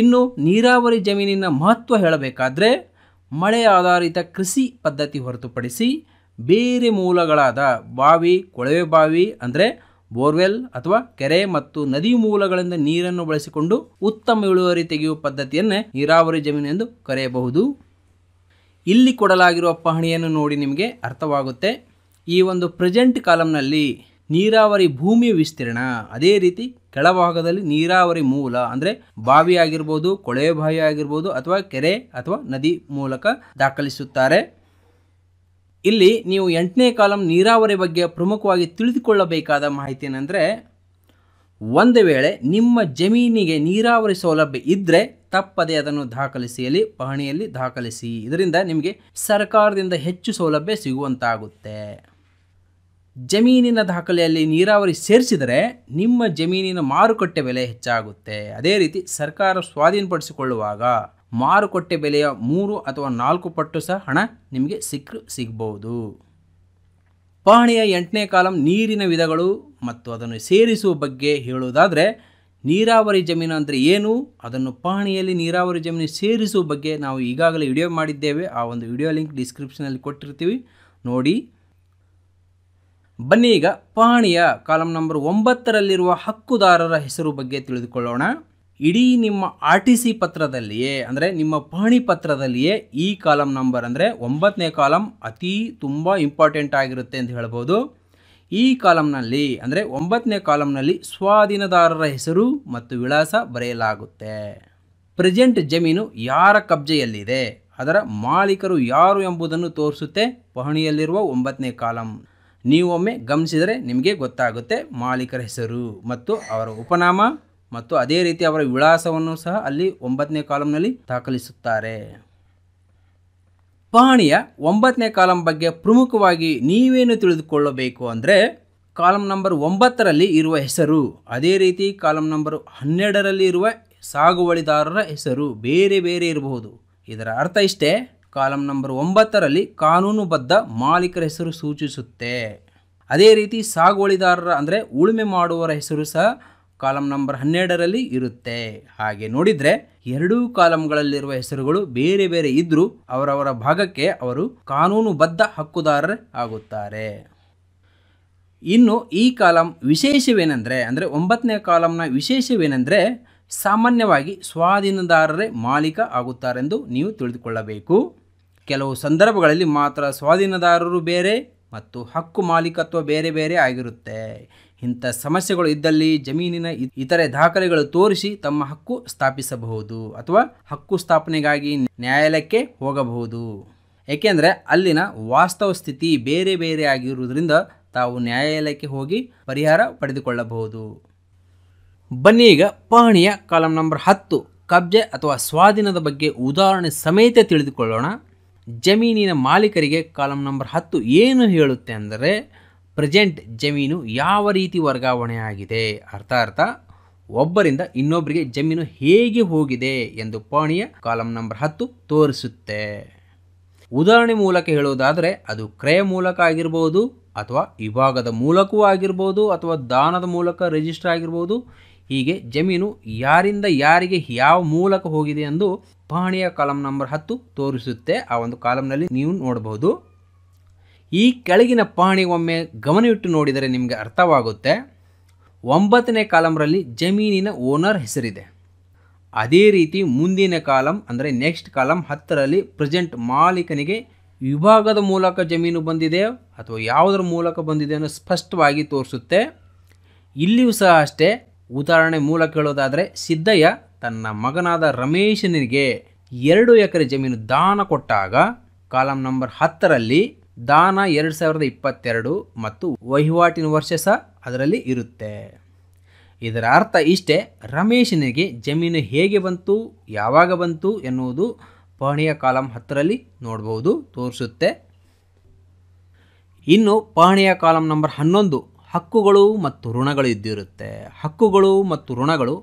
ಇನ್ನು ನೀರಾವರಿ ಜಮೀನಿನ ಮಹತ್ವ ಹೇಳಬೇಕಾದ್ರೆ ಮಳೆ ಆಧಾರಿತ ಕೃಷಿ ಪದ್ಧತಿ ಹೊರತುಪಡಿಸಿ ಬೇರೆ ಮೂಲಗಳಾದ ಬಾವಿ ಕೊಳವೆ ಬಾವಿ ಅಂದರೆ ಬೋರ್ವೆಲ್ ಅಥವಾ ಕೆರೆ ಮತ್ತು ನದಿ ಮೂಲಗಳಿಂದ ನೀರನ್ನು ಬಳಸಿಕೊಂಡು ಉತ್ತಮ ಇಳುವರಿ ತೆಗೆಯುವ ಪದ್ಧತಿಯನ್ನೇ ನೀರಾವರಿ ಜಮೀನು ಎಂದು ಕರೆಯಬಹುದು ಇಲ್ಲಿ ಕೊಡಲಾಗಿರುವ ಪಹಣಿಯನ್ನು ನೋಡಿ ನಿಮಗೆ ಅರ್ಥವಾಗುತ್ತೆ ಈ ಒಂದು ಪ್ರೆಸೆಂಟ್ ಕಾಲಮ್ನಲ್ಲಿ ನೀರಾವರಿ ಭೂಮಿ ವಿಸ್ತೀರ್ಣ ಅದೇ ರೀತಿ ಕೆಳಭಾಗದಲ್ಲಿ ನೀರಾವರಿ ಮೂಲ ಅಂದರೆ ಬಾವಿ ಆಗಿರ್ಬೋದು ಕೊಳವೆ ಬಾವಿ ಆಗಿರ್ಬೋದು ಅಥವಾ ಕೆರೆ ಅಥವಾ ನದಿ ಮೂಲಕ ದಾಖಲಿಸುತ್ತಾರೆ ಇಲ್ಲಿ ನೀವು ಎಂಟನೇ ಕಾಲಂ ನೀರಾವರಿ ಬಗ್ಗೆ ಪ್ರಮುಖವಾಗಿ ತಿಳಿದುಕೊಳ್ಳಬೇಕಾದ ಮಾಹಿತಿ ಏನಂದರೆ ಒಂದು ವೇಳೆ ನಿಮ್ಮ ಜಮೀನಿಗೆ ನೀರಾವರಿ ಸೌಲಭ್ಯ ಇದ್ದರೆ ತಪ್ಪದೇ ಅದನ್ನು ದಾಖಲಿಸಿ ಅಲ್ಲಿ ಪಹಣಿಯಲ್ಲಿ ದಾಖಲಿಸಿ ಇದರಿಂದ ನಿಮಗೆ ಸರ್ಕಾರದಿಂದ ಹೆಚ್ಚು ಸೌಲಭ್ಯ ಸಿಗುವಂತಾಗುತ್ತೆ ಜಮೀನಿನ ದಾಖಲೆಯಲ್ಲಿ ನೀರಾವರಿ ಸೇರಿಸಿದರೆ ನಿಮ್ಮ ಜಮೀನಿನ ಮಾರುಕಟ್ಟೆ ಬೆಲೆ ಹೆಚ್ಚಾಗುತ್ತೆ ಅದೇ ರೀತಿ ಸರ್ಕಾರ ಸ್ವಾಧೀನಪಡಿಸಿಕೊಳ್ಳುವಾಗ ಮಾರುಕಟ್ಟೆ ಬೆಲೆಯ ಮೂರು ಅಥವಾ ನಾಲ್ಕು ಪಟ್ಟು ಸಹ ಹಣ ನಿಮಗೆ ಸಿಕ್ಕ ಸಿಗ್ಬೋದು ಪಹಣಿಯ ಎಂಟನೇ ಕಾಲಂ ನೀರಿನ ವಿಧಗಳು ಮತ್ತು ಅದನ್ನು ಸೇರಿಸುವ ಬಗ್ಗೆ ಹೇಳುವುದಾದರೆ ನೀರಾವರಿ ಜಮೀನು ಅಂದರೆ ಏನು ಅದನ್ನು ಪಹಣಿಯಲ್ಲಿ ನೀರಾವರಿ ಜಮೀನು ಸೇರಿಸುವ ಬಗ್ಗೆ ನಾವು ಈಗಾಗಲೇ ವಿಡಿಯೋ ಮಾಡಿದ್ದೇವೆ ಆ ಒಂದು ವಿಡಿಯೋ ಲಿಂಕ್ ಡಿಸ್ಕ್ರಿಪ್ಷನಲ್ಲಿ ಕೊಟ್ಟಿರ್ತೀವಿ ನೋಡಿ ಬನ್ನಿ ಈಗ ಪಹಣಿಯ ಕಾಲಂ ನಂಬರ್ ಒಂಬತ್ತರಲ್ಲಿರುವ ಹಕ್ಕುದಾರರ ಹೆಸರು ಬಗ್ಗೆ ತಿಳಿದುಕೊಳ್ಳೋಣ ಇಡೀ ನಿಮ್ಮ ಆರ್ ಟಿ ಸಿ ಪತ್ರದಲ್ಲಿಯೇ ಅಂದರೆ ನಿಮ್ಮ ಪಹಣಿ ಪತ್ರದಲ್ಲಿಯೇ ಈ ಕಾಲಂ ನಂಬರ್ ಅಂದರೆ ಒಂಬತ್ತನೇ ಕಾಲಂ ಅತಿ ತುಂಬ ಇಂಪಾರ್ಟೆಂಟ್ ಆಗಿರುತ್ತೆ ಅಂತ ಹೇಳ್ಬೋದು ಈ ಕಾಲಂನಲ್ಲಿ ಅಂದರೆ ಒಂಬತ್ತನೇ ಕಾಲಂನಲ್ಲಿ ಸ್ವಾಧೀನದಾರರ ಹೆಸರು ಮತ್ತು ವಿಳಾಸ ಬರೆಯಲಾಗುತ್ತೆ ಪ್ರೆಸೆಂಟ್ ಜಮೀನು ಯಾರ ಕಬ್ಜೆಯಲ್ಲಿದೆ ಅದರ ಮಾಲೀಕರು ಯಾರು ಎಂಬುದನ್ನು ತೋರಿಸುತ್ತೆ ಪಹಣಿಯಲ್ಲಿರುವ ಒಂಬತ್ತನೇ ಕಾಲಂ ನೀವೊಮ್ಮೆ ಗಮನಿಸಿದರೆ ನಿಮಗೆ ಗೊತ್ತಾಗುತ್ತೆ ಮಾಲೀಕರ ಹೆಸರು ಮತ್ತು ಅವರ ಉಪನಾಮ ಮತ್ತು ಅದೇ ರೀತಿ ಅವರ ವಿಳಾಸವನ್ನು ಸಹ ಅಲ್ಲಿ ಒಂಬತ್ತನೇ ಕಾಲಂನಲ್ಲಿ ದಾಖಲಿಸುತ್ತಾರೆ ಪಹಣಿಯ ಒಂಬತ್ತನೇ ಕಾಲಂ ಬಗ್ಗೆ ಪ್ರಮುಖವಾಗಿ ನೀವೇನು ತಿಳಿದುಕೊಳ್ಳಬೇಕು ಅಂದರೆ ಕಾಲಂ ನಂಬರ್ ಒಂಬತ್ತರಲ್ಲಿ ಇರುವ ಹೆಸರು ಅದೇ ರೀತಿ ಕಾಲಂ ನಂಬರ್ ಹನ್ನೆರಡರಲ್ಲಿ ಇರುವ ಸಾಗುವಳಿದಾರರ ಹೆಸರು ಬೇರೆ ಬೇರೆ ಇರಬಹುದು ಇದರ ಅರ್ಥ ಇಷ್ಟೇ ಕಾಲಂ ನಂಬರ್ ಒಂಬತ್ತರಲ್ಲಿ ಕಾನೂನುಬದ್ಧ ಮಾಲೀಕರ ಹೆಸರು ಸೂಚಿಸುತ್ತೆ ಅದೇ ರೀತಿ ಸಾಗುವಳಿದಾರರ ಅಂದರೆ ಉಳುಮೆ ಮಾಡುವವರ ಹೆಸರು ಸಹ ಕಾಲಂ ನಂಬರ್ ಹನ್ನೆರಡರಲ್ಲಿ ಇರುತ್ತೆ ಹಾಗೆ ನೋಡಿದರೆ ಎರಡೂ ಕಾಲಂಗಳಲ್ಲಿರುವ ಹೆಸರುಗಳು ಬೇರೆ ಬೇರೆ ಇದ್ದರೂ ಅವರವರ ಭಾಗಕ್ಕೆ ಅವರು ಕಾನೂನುಬದ್ಧ ಹಕ್ಕುದಾರರೇ ಆಗುತ್ತಾರೆ ಇನ್ನು ಈ ಕಾಲಂ ವಿಶೇಷವೇನೆಂದರೆ ಅಂದರೆ ಒಂಬತ್ತನೇ ಕಾಲಂನ ವಿಶೇಷವೇನೆಂದರೆ ಸಾಮಾನ್ಯವಾಗಿ ಸ್ವಾಧೀನದಾರರೇ ಮಾಲೀಕ ಆಗುತ್ತಾರೆಂದು ನೀವು ತಿಳಿದುಕೊಳ್ಳಬೇಕು ಕೆಲವು ಸಂದರ್ಭಗಳಲ್ಲಿ ಮಾತ್ರ ಸ್ವಾಧೀನದಾರರು ಬೇರೆ ಮತ್ತು ಹಕ್ಕು ಮಾಲೀಕತ್ವ ಬೇರೆ ಬೇರೆ ಆಗಿರುತ್ತೆ ಇಂಥ ಸಮಸ್ಯೆಗಳು ಇದ್ದಲ್ಲಿ ಜಮೀನಿನ ಇತರೆ ದಾಖಲೆಗಳು ತೋರಿಸಿ ತಮ್ಮ ಹಕ್ಕು ಸ್ಥಾಪಿಸಬಹುದು ಅಥವಾ ಹಕ್ಕು ಸ್ಥಾಪನೆಗಾಗಿ ನ್ಯಾಯಾಲಯಕ್ಕೆ ಹೋಗಬಹುದು ಏಕೆಂದರೆ ಅಲ್ಲಿನ ವಾಸ್ತವ ಸ್ಥಿತಿ ಬೇರೆ ಬೇರೆ ಆಗಿರುವುದರಿಂದ ತಾವು ನ್ಯಾಯಾಲಯಕ್ಕೆ ಹೋಗಿ ಪರಿಹಾರ ಪಡೆದುಕೊಳ್ಳಬಹುದು ಬನ್ನಿ ಈಗ ಪಹಣಿಯ ಕಾಲಂ ನಂಬರ್ ಹತ್ತು ಕಬ್ಜೆ ಅಥವಾ ಸ್ವಾಧೀನದ ಬಗ್ಗೆ ಉದಾಹರಣೆ ಸಮೇತ ತಿಳಿದುಕೊಳ್ಳೋಣ ಜಮೀನಿನ ಮಾಲೀಕರಿಗೆ ಕಾಲಂ ನಂಬರ್ ಹತ್ತು ಏನು ಹೇಳುತ್ತೆ ಅಂದರೆ ಪ್ರೆಸೆಂಟ್ ಜಮೀನು ಯಾವ ರೀತಿ ವರ್ಗಾವಣೆಯಾಗಿದೆ ಆಗಿದೆ ಅರ್ಥ ಅರ್ಥ ಒಬ್ಬರಿಂದ ಇನ್ನೊಬ್ಬರಿಗೆ ಜಮೀನು ಹೇಗೆ ಹೋಗಿದೆ ಎಂದು ಪಾಣಿಯ ಕಾಲಂ ನಂಬರ್ ಹತ್ತು ತೋರಿಸುತ್ತೆ ಉದಾಹರಣೆ ಮೂಲಕ ಹೇಳುವುದಾದರೆ ಅದು ಕ್ರಯ ಮೂಲಕ ಆಗಿರ್ಬೋದು ಅಥವಾ ವಿಭಾಗದ ಮೂಲಕವೂ ಆಗಿರ್ಬೋದು ಅಥವಾ ದಾನದ ಮೂಲಕ ರಿಜಿಸ್ಟರ್ ಆಗಿರ್ಬೋದು ಹೀಗೆ ಜಮೀನು ಯಾರಿಂದ ಯಾರಿಗೆ ಯಾವ ಮೂಲಕ ಹೋಗಿದೆ ಎಂದು ಪಹಣಿಯ ಕಾಲಮ್ ನಂಬರ್ ಹತ್ತು ತೋರಿಸುತ್ತೆ ಆ ಒಂದು ಕಾಲಮ್ನಲ್ಲಿ ನೀವು ನೋಡಬಹುದು ಈ ಕೆಳಗಿನ ಪಹಣಿ ಒಮ್ಮೆ ಗಮನವಿಟ್ಟು ನೋಡಿದರೆ ನಿಮಗೆ ಅರ್ಥವಾಗುತ್ತೆ ಒಂಬತ್ತನೇ ಕಾಲಮ್ರಲ್ಲಿ ಜಮೀನಿನ ಓನರ್ ಹೆಸರಿದೆ ಅದೇ ರೀತಿ ಮುಂದಿನ ಕಾಲಂ ಅಂದರೆ ನೆಕ್ಸ್ಟ್ ಕಾಲಂ ಹತ್ತರಲ್ಲಿ ಪ್ರೆಸೆಂಟ್ ಮಾಲೀಕನಿಗೆ ವಿಭಾಗದ ಮೂಲಕ ಜಮೀನು ಬಂದಿದೆ ಅಥವಾ ಯಾವುದರ ಮೂಲಕ ಬಂದಿದೆ ಅನ್ನೋ ಸ್ಪಷ್ಟವಾಗಿ ತೋರಿಸುತ್ತೆ ಇಲ್ಲಿಯೂ ಸಹ ಅಷ್ಟೇ ಉದಾಹರಣೆ ಮೂಲಕ ಹೇಳೋದಾದರೆ ಸಿದ್ದಯ್ಯ ತನ್ನ ಮಗನಾದ ರಮೇಶನಿಗೆ ಎರಡು ಎಕರೆ ಜಮೀನು ದಾನ ಕೊಟ್ಟಾಗ ಕಾಲಂ ನಂಬರ್ ಹತ್ತರಲ್ಲಿ ದಾನ ಎರಡು ಸಾವಿರದ ಇಪ್ಪತ್ತೆರಡು ಮತ್ತು ವಹಿವಾಟಿನ ವರ್ಷ ಸಹ ಅದರಲ್ಲಿ ಇರುತ್ತೆ ಇದರ ಅರ್ಥ ಇಷ್ಟೇ ರಮೇಶನಿಗೆ ಜಮೀನು ಹೇಗೆ ಬಂತು ಯಾವಾಗ ಬಂತು ಎನ್ನುವುದು ಪಹಣಿಯ ಕಾಲಂ ಹತ್ತರಲ್ಲಿ ನೋಡಬಹುದು ತೋರಿಸುತ್ತೆ ಇನ್ನು ಪಹಣಿಯ ಕಾಲಂ ನಂಬರ್ ಹನ್ನೊಂದು ಹಕ್ಕುಗಳು ಮತ್ತು ಋಣಗಳು ಇದ್ದಿರುತ್ತೆ ಹಕ್ಕುಗಳು ಮತ್ತು ಋಣಗಳು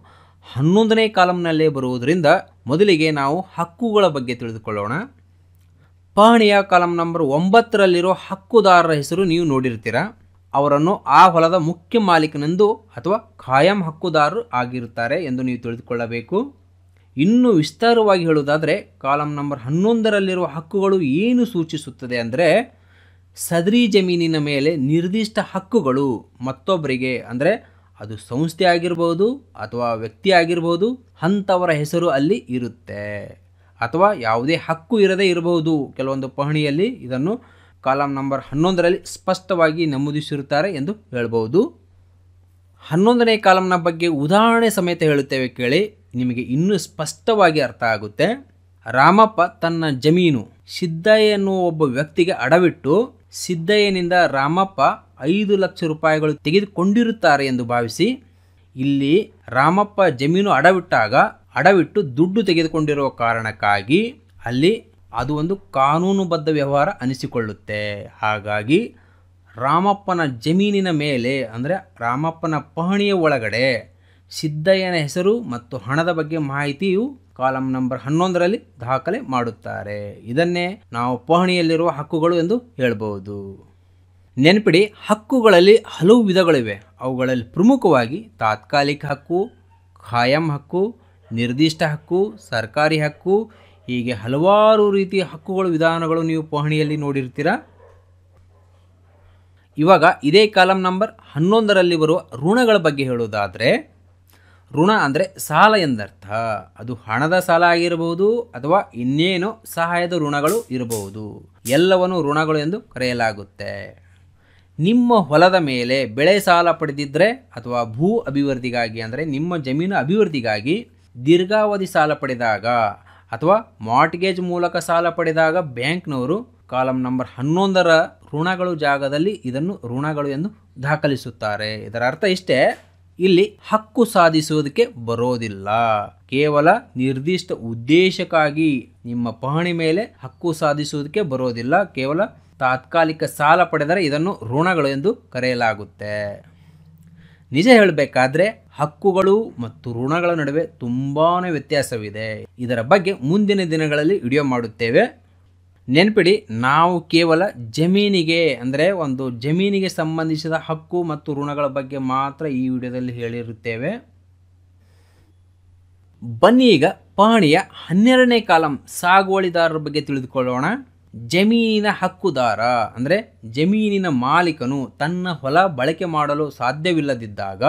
ಹನ್ನೊಂದನೇ ಕಾಲಂನಲ್ಲೇ ಬರುವುದರಿಂದ ಮೊದಲಿಗೆ ನಾವು ಹಕ್ಕುಗಳ ಬಗ್ಗೆ ತಿಳಿದುಕೊಳ್ಳೋಣ ಪಹಣಿಯ ಕಾಲಂ ನಂಬರ್ ಒಂಬತ್ತರಲ್ಲಿರೋ ಹಕ್ಕುದಾರರ ಹೆಸರು ನೀವು ನೋಡಿರ್ತೀರ ಅವರನ್ನು ಆ ಹೊಲದ ಮುಖ್ಯ ಮಾಲೀಕನೆಂದು ಅಥವಾ ಖಾಯಂ ಹಕ್ಕುದಾರರು ಆಗಿರುತ್ತಾರೆ ಎಂದು ನೀವು ತಿಳಿದುಕೊಳ್ಳಬೇಕು ಇನ್ನೂ ವಿಸ್ತಾರವಾಗಿ ಹೇಳುವುದಾದರೆ ಕಾಲಂ ನಂಬರ್ ಹನ್ನೊಂದರಲ್ಲಿರುವ ಹಕ್ಕುಗಳು ಏನು ಸೂಚಿಸುತ್ತದೆ ಅಂದರೆ ಸದರಿ ಜಮೀನಿನ ಮೇಲೆ ನಿರ್ದಿಷ್ಟ ಹಕ್ಕುಗಳು ಮತ್ತೊಬ್ಬರಿಗೆ ಅಂದರೆ ಅದು ಸಂಸ್ಥೆ ಆಗಿರ್ಬೋದು ಅಥವಾ ವ್ಯಕ್ತಿ ಆಗಿರ್ಬೋದು ಅಂಥವರ ಹೆಸರು ಅಲ್ಲಿ ಇರುತ್ತೆ ಅಥವಾ ಯಾವುದೇ ಹಕ್ಕು ಇರದೇ ಇರಬಹುದು ಕೆಲವೊಂದು ಪಹಣಿಯಲ್ಲಿ ಇದನ್ನು ಕಾಲಂ ನಂಬರ್ ಹನ್ನೊಂದರಲ್ಲಿ ಸ್ಪಷ್ಟವಾಗಿ ನಮೂದಿಸಿರುತ್ತಾರೆ ಎಂದು ಹೇಳಬಹುದು ಹನ್ನೊಂದನೇ ಕಾಲಂನ ಬಗ್ಗೆ ಉದಾಹರಣೆ ಸಮೇತ ಹೇಳುತ್ತೇವೆ ಕೇಳಿ ನಿಮಗೆ ಇನ್ನೂ ಸ್ಪಷ್ಟವಾಗಿ ಅರ್ಥ ಆಗುತ್ತೆ ರಾಮಪ್ಪ ತನ್ನ ಜಮೀನು ಸಿದ್ದಯ್ಯ ಎನ್ನುವ ಒಬ್ಬ ವ್ಯಕ್ತಿಗೆ ಅಡವಿಟ್ಟು ಸಿದ್ದಯ್ಯನಿಂದ ರಾಮಪ್ಪ ಐದು ಲಕ್ಷ ರೂಪಾಯಿಗಳು ತೆಗೆದುಕೊಂಡಿರುತ್ತಾರೆ ಎಂದು ಭಾವಿಸಿ ಇಲ್ಲಿ ರಾಮಪ್ಪ ಜಮೀನು ಅಡವಿಟ್ಟಾಗ ಅಡವಿಟ್ಟು ದುಡ್ಡು ತೆಗೆದುಕೊಂಡಿರುವ ಕಾರಣಕ್ಕಾಗಿ ಅಲ್ಲಿ ಅದು ಒಂದು ಕಾನೂನುಬದ್ಧ ವ್ಯವಹಾರ ಅನಿಸಿಕೊಳ್ಳುತ್ತೆ ಹಾಗಾಗಿ ರಾಮಪ್ಪನ ಜಮೀನಿನ ಮೇಲೆ ಅಂದರೆ ರಾಮಪ್ಪನ ಪಹಣಿಯ ಒಳಗಡೆ ಸಿದ್ದಯ್ಯನ ಹೆಸರು ಮತ್ತು ಹಣದ ಬಗ್ಗೆ ಮಾಹಿತಿಯು ಕಾಲಂ ನಂಬರ್ ಹನ್ನೊಂದರಲ್ಲಿ ದಾಖಲೆ ಮಾಡುತ್ತಾರೆ ಇದನ್ನೇ ನಾವು ಪಹಣಿಯಲ್ಲಿರುವ ಹಕ್ಕುಗಳು ಎಂದು ಹೇಳಬಹುದು ನೆನಪಿಡಿ ಹಕ್ಕುಗಳಲ್ಲಿ ಹಲವು ವಿಧಗಳಿವೆ ಅವುಗಳಲ್ಲಿ ಪ್ರಮುಖವಾಗಿ ತಾತ್ಕಾಲಿಕ ಹಕ್ಕು ಖಾಯಂ ಹಕ್ಕು ನಿರ್ದಿಷ್ಟ ಹಕ್ಕು ಸರ್ಕಾರಿ ಹಕ್ಕು ಹೀಗೆ ಹಲವಾರು ರೀತಿಯ ಹಕ್ಕುಗಳು ವಿಧಾನಗಳು ನೀವು ಪಹಣಿಯಲ್ಲಿ ನೋಡಿರ್ತೀರ ಇವಾಗ ಇದೇ ಕಾಲಂ ನಂಬರ್ ಹನ್ನೊಂದರಲ್ಲಿ ಬರುವ ಋಣಗಳ ಬಗ್ಗೆ ಹೇಳುವುದಾದರೆ ಋಣ ಅಂದರೆ ಸಾಲ ಎಂದರ್ಥ ಅದು ಹಣದ ಸಾಲ ಆಗಿರಬಹುದು ಅಥವಾ ಇನ್ನೇನು ಸಹಾಯದ ಋಣಗಳು ಇರಬಹುದು ಎಲ್ಲವನ್ನು ಋಣಗಳು ಎಂದು ಕರೆಯಲಾಗುತ್ತೆ ನಿಮ್ಮ ಹೊಲದ ಮೇಲೆ ಬೆಳೆ ಸಾಲ ಪಡೆದಿದ್ದರೆ ಅಥವಾ ಭೂ ಅಭಿವೃದ್ಧಿಗಾಗಿ ಅಂದರೆ ನಿಮ್ಮ ಜಮೀನು ಅಭಿವೃದ್ಧಿಗಾಗಿ ದೀರ್ಘಾವಧಿ ಸಾಲ ಪಡೆದಾಗ ಅಥವಾ ಮಾರ್ಟ್ಗೇಜ್ ಮೂಲಕ ಸಾಲ ಪಡೆದಾಗ ಬ್ಯಾಂಕ್ನವರು ಕಾಲಂ ನಂಬರ್ ಹನ್ನೊಂದರ ಋಣಗಳು ಜಾಗದಲ್ಲಿ ಇದನ್ನು ಋಣಗಳು ಎಂದು ದಾಖಲಿಸುತ್ತಾರೆ ಇದರ ಅರ್ಥ ಇಷ್ಟೇ ಇಲ್ಲಿ ಹಕ್ಕು ಸಾಧಿಸುವುದಕ್ಕೆ ಬರೋದಿಲ್ಲ ಕೇವಲ ನಿರ್ದಿಷ್ಟ ಉದ್ದೇಶಕ್ಕಾಗಿ ನಿಮ್ಮ ಪಹಣಿ ಮೇಲೆ ಹಕ್ಕು ಸಾಧಿಸುವುದಕ್ಕೆ ಬರೋದಿಲ್ಲ ಕೇವಲ ತಾತ್ಕಾಲಿಕ ಸಾಲ ಪಡೆದರೆ ಇದನ್ನು ಋಣಗಳು ಎಂದು ಕರೆಯಲಾಗುತ್ತೆ ನಿಜ ಹೇಳಬೇಕಾದ್ರೆ ಹಕ್ಕುಗಳು ಮತ್ತು ಋಣಗಳ ನಡುವೆ ತುಂಬಾ ವ್ಯತ್ಯಾಸವಿದೆ ಇದರ ಬಗ್ಗೆ ಮುಂದಿನ ದಿನಗಳಲ್ಲಿ ವಿಡಿಯೋ ಮಾಡುತ್ತೇವೆ ನೆನ್ಪಿಡಿ ನಾವು ಕೇವಲ ಜಮೀನಿಗೆ ಅಂದರೆ ಒಂದು ಜಮೀನಿಗೆ ಸಂಬಂಧಿಸಿದ ಹಕ್ಕು ಮತ್ತು ಋಣಗಳ ಬಗ್ಗೆ ಮಾತ್ರ ಈ ವಿಡಿಯೋದಲ್ಲಿ ಹೇಳಿರುತ್ತೇವೆ ಬನ್ನಿ ಈಗ ಪಹಣಿಯ ಹನ್ನೆರಡನೇ ಕಾಲಂ ಸಾಗುವಳಿದಾರರ ಬಗ್ಗೆ ತಿಳಿದುಕೊಳ್ಳೋಣ ಜಮೀನಿನ ಹಕ್ಕುದಾರ ಅಂದರೆ ಜಮೀನಿನ ಮಾಲೀಕನು ತನ್ನ ಹೊಲ ಬಳಕೆ ಮಾಡಲು ಸಾಧ್ಯವಿಲ್ಲದಿದ್ದಾಗ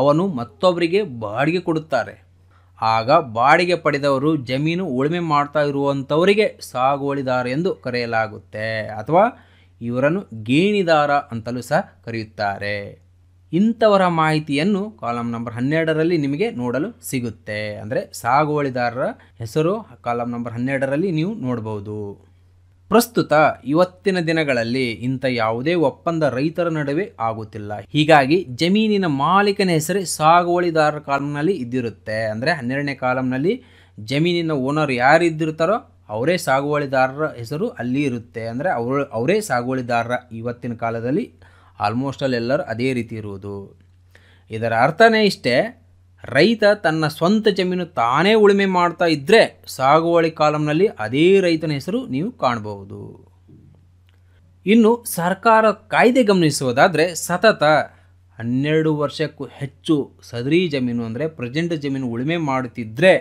ಅವನು ಮತ್ತೊಬ್ಬರಿಗೆ ಬಾಡಿಗೆ ಕೊಡುತ್ತಾರೆ ಆಗ ಬಾಡಿಗೆ ಪಡೆದವರು ಜಮೀನು ಉಳುಮೆ ಮಾಡ್ತಾ ಇರುವಂಥವರಿಗೆ ಸಾಗುವಳಿದಾರ ಎಂದು ಕರೆಯಲಾಗುತ್ತೆ ಅಥವಾ ಇವರನ್ನು ಗೇಣಿದಾರ ಅಂತಲೂ ಸಹ ಕರೆಯುತ್ತಾರೆ ಇಂಥವರ ಮಾಹಿತಿಯನ್ನು ಕಾಲಂ ನಂಬರ್ ಹನ್ನೆರಡರಲ್ಲಿ ನಿಮಗೆ ನೋಡಲು ಸಿಗುತ್ತೆ ಅಂದರೆ ಸಾಗುವಳಿದಾರರ ಹೆಸರು ಕಾಲಂ ನಂಬರ್ ಹನ್ನೆರಡರಲ್ಲಿ ನೀವು ನೋಡಬಹುದು ಪ್ರಸ್ತುತ ಇವತ್ತಿನ ದಿನಗಳಲ್ಲಿ ಇಂಥ ಯಾವುದೇ ಒಪ್ಪಂದ ರೈತರ ನಡುವೆ ಆಗುತ್ತಿಲ್ಲ ಹೀಗಾಗಿ ಜಮೀನಿನ ಮಾಲೀಕನ ಹೆಸರೇ ಸಾಗುವಳಿದಾರರ ಕಾಲಂನಲ್ಲಿ ಇದ್ದಿರುತ್ತೆ ಅಂದರೆ ಹನ್ನೆರಡನೇ ಕಾಲಂನಲ್ಲಿ ಜಮೀನಿನ ಓನರ್ ಯಾರು ಅವರೇ ಸಾಗುವಳಿದಾರರ ಹೆಸರು ಅಲ್ಲಿ ಇರುತ್ತೆ ಅಂದರೆ ಅವರು ಅವರೇ ಸಾಗುವಳಿದಾರರ ಇವತ್ತಿನ ಕಾಲದಲ್ಲಿ ಆಲ್ಮೋಸ್ಟ್ ಆಲ್ ಎಲ್ಲರೂ ಅದೇ ರೀತಿ ಇರುವುದು ಇದರ ಅರ್ಥನೇ ಇಷ್ಟೇ ರೈತ ತನ್ನ ಸ್ವಂತ ಜಮೀನು ತಾನೇ ಉಳುಮೆ ಮಾಡ್ತಾ ಇದ್ದರೆ ಸಾಗುವಳಿ ಕಾಲಂನಲ್ಲಿ ಅದೇ ರೈತನ ಹೆಸರು ನೀವು ಕಾಣಬಹುದು ಇನ್ನು ಸರ್ಕಾರ ಕಾಯ್ದೆ ಗಮನಿಸುವುದಾದರೆ ಸತತ ಹನ್ನೆರಡು ವರ್ಷಕ್ಕೂ ಹೆಚ್ಚು ಸದರಿ ಜಮೀನು ಅಂದರೆ ಪ್ರೆಸೆಂಟ್ ಜಮೀನು ಉಳುಮೆ ಮಾಡುತ್ತಿದ್ದರೆ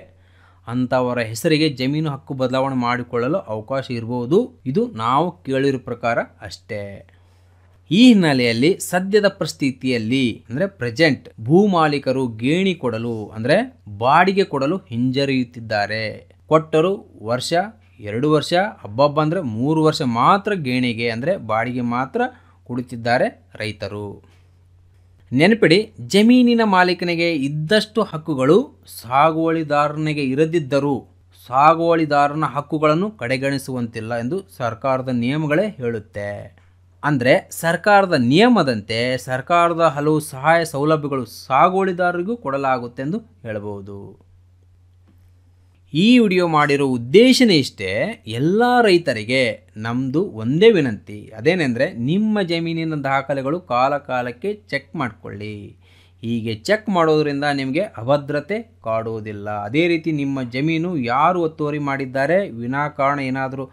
ಅಂಥವರ ಹೆಸರಿಗೆ ಜಮೀನು ಹಕ್ಕು ಬದಲಾವಣೆ ಮಾಡಿಕೊಳ್ಳಲು ಅವಕಾಶ ಇರಬಹುದು ಇದು ನಾವು ಕೇಳಿರೋ ಪ್ರಕಾರ ಅಷ್ಟೇ ಈ ಹಿನ್ನೆಲೆಯಲ್ಲಿ ಸದ್ಯದ ಪರಿಸ್ಥಿತಿಯಲ್ಲಿ ಅಂದ್ರೆ ಪ್ರೆಸೆಂಟ್ ಭೂ ಮಾಲೀಕರು ಗೇಣಿ ಕೊಡಲು ಅಂದ್ರೆ ಬಾಡಿಗೆ ಕೊಡಲು ಹಿಂಜರಿಯುತ್ತಿದ್ದಾರೆ ಕೊಟ್ಟರು ವರ್ಷ ಎರಡು ವರ್ಷ ಹಬ್ಬಬ್ಬ ಅಂದ್ರೆ ಮೂರು ವರ್ಷ ಮಾತ್ರ ಗೇಣಿಗೆ ಅಂದ್ರೆ ಬಾಡಿಗೆ ಮಾತ್ರ ಕೊಡುತ್ತಿದ್ದಾರೆ ರೈತರು ನೆನಪಿಡಿ ಜಮೀನಿನ ಮಾಲೀಕನಿಗೆ ಇದ್ದಷ್ಟು ಹಕ್ಕುಗಳು ಸಾಗುವಳಿದಾರನಿಗೆ ಇರದಿದ್ದರೂ ಸಾಗುವಳಿದಾರನ ಹಕ್ಕುಗಳನ್ನು ಕಡೆಗಣಿಸುವಂತಿಲ್ಲ ಎಂದು ಸರ್ಕಾರದ ನಿಯಮಗಳೇ ಹೇಳುತ್ತೆ ಅಂದರೆ ಸರ್ಕಾರದ ನಿಯಮದಂತೆ ಸರ್ಕಾರದ ಹಲವು ಸಹಾಯ ಸೌಲಭ್ಯಗಳು ಸಾಗುವಳಿದಾರರಿಗೂ ಕೊಡಲಾಗುತ್ತೆಂದು ಹೇಳಬಹುದು ಈ ವಿಡಿಯೋ ಮಾಡಿರೋ ಉದ್ದೇಶನೇ ಇಷ್ಟೇ ಎಲ್ಲ ರೈತರಿಗೆ ನಮ್ಮದು ಒಂದೇ ವಿನಂತಿ ಅದೇನೆಂದರೆ ನಿಮ್ಮ ಜಮೀನಿನ ದಾಖಲೆಗಳು ಕಾಲ ಕಾಲಕ್ಕೆ ಚೆಕ್ ಮಾಡಿಕೊಳ್ಳಿ ಹೀಗೆ ಚೆಕ್ ಮಾಡೋದರಿಂದ ನಿಮಗೆ ಅಭದ್ರತೆ ಕಾಡುವುದಿಲ್ಲ ಅದೇ ರೀತಿ ನಿಮ್ಮ ಜಮೀನು ಯಾರು ಒತ್ತುವರಿ ಮಾಡಿದ್ದಾರೆ ವಿನಾಕಾರಣ ಏನಾದರೂ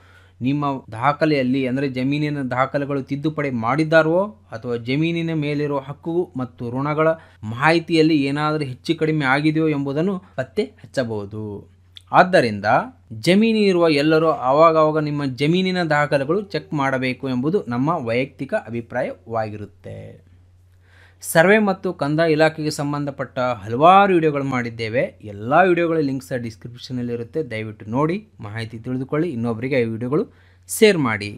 ನಿಮ್ಮ ದಾಖಲೆಯಲ್ಲಿ ಅಂದರೆ ಜಮೀನಿನ ದಾಖಲೆಗಳು ತಿದ್ದುಪಡಿ ಮಾಡಿದ್ದಾರೋ ಅಥವಾ ಜಮೀನಿನ ಮೇಲಿರೋ ಹಕ್ಕು ಮತ್ತು ಋಣಗಳ ಮಾಹಿತಿಯಲ್ಲಿ ಏನಾದರೂ ಹೆಚ್ಚು ಕಡಿಮೆ ಆಗಿದೆಯೋ ಎಂಬುದನ್ನು ಪತ್ತೆ ಹಚ್ಚಬಹುದು ಆದ್ದರಿಂದ ಜಮೀನು ಇರುವ ಎಲ್ಲರೂ ಆವಾಗವಾಗ ನಿಮ್ಮ ಜಮೀನಿನ ದಾಖಲೆಗಳು ಚೆಕ್ ಮಾಡಬೇಕು ಎಂಬುದು ನಮ್ಮ ವೈಯಕ್ತಿಕ ಅಭಿಪ್ರಾಯವಾಗಿರುತ್ತೆ ಸರ್ವೆ ಮತ್ತು ಕಂದಾಯ ಇಲಾಖೆಗೆ ಸಂಬಂಧಪಟ್ಟ ಹಲವಾರು ವಿಡಿಯೋಗಳು ಮಾಡಿದ್ದೇವೆ ಎಲ್ಲ ವಿಡಿಯೋಗಳ ಲಿಂಕ್ಸ್ ಡಿಸ್ಕ್ರಿಪ್ಷನಲ್ಲಿರುತ್ತೆ ದಯವಿಟ್ಟು ನೋಡಿ ಮಾಹಿತಿ ತಿಳಿದುಕೊಳ್ಳಿ ಇನ್ನೊಬ್ಬರಿಗೆ ಈ ವಿಡಿಯೋಗಳು ಶೇರ್ ಮಾಡಿ